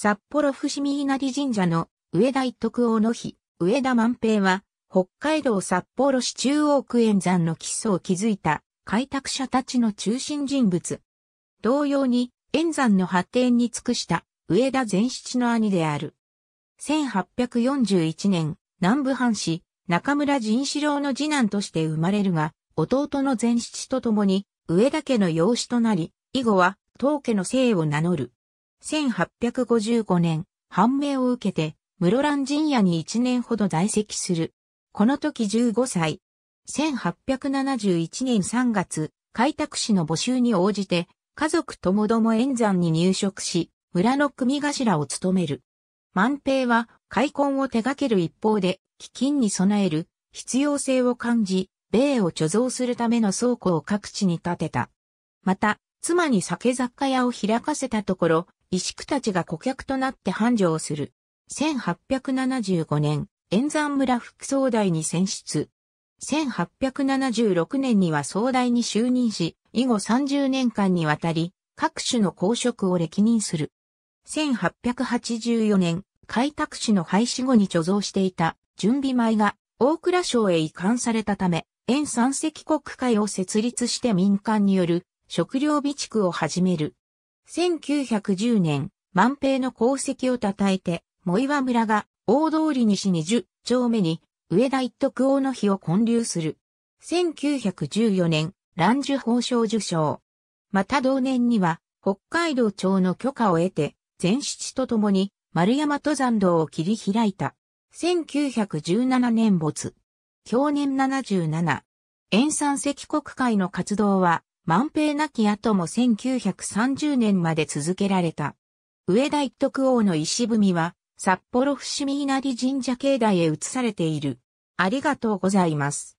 札幌伏見稲荷神社の上田一徳王の日、上田万平は、北海道札幌市中央区円山の基礎を築いた開拓者たちの中心人物。同様に、円山の発展に尽くした上田善七の兄である。1841年、南部藩士、中村仁志郎の次男として生まれるが、弟の善七と共に、上田家の養子となり、以後は、当家の姓を名乗る。1855年、判明を受けて、室蘭陣屋に1年ほど在籍する。この時15歳。1871年3月、開拓士の募集に応じて、家族ともども演山に入植し、村の組頭を務める。万平は、開墾を手掛ける一方で、基金に備える必要性を感じ、米を貯蔵するための倉庫を各地に建てた。また、妻に酒雑貨屋を開かせたところ、石区たちが顧客となって繁盛する。1875年、円山村副総代に選出。1876年には総代に就任し、以後30年間にわたり、各種の公職を歴任する。1884年、開拓市の廃止後に貯蔵していた準備米が大蔵省へ移管されたため、沿山石国会を設立して民間による食料備蓄を始める。1910年、万平の功績を称えて、藻岩村が大通り西20丁目に上田一徳王の日を建立する。1914年、乱樹法賞受賞。また同年には、北海道庁の許可を得て、前七と共に丸山登山道を切り開いた。1917年没。去年77。塩山石国会の活動は、万平なき後も1930年まで続けられた。上田一徳王の石踏みは、札幌伏見稲荷神社境内へ移されている。ありがとうございます。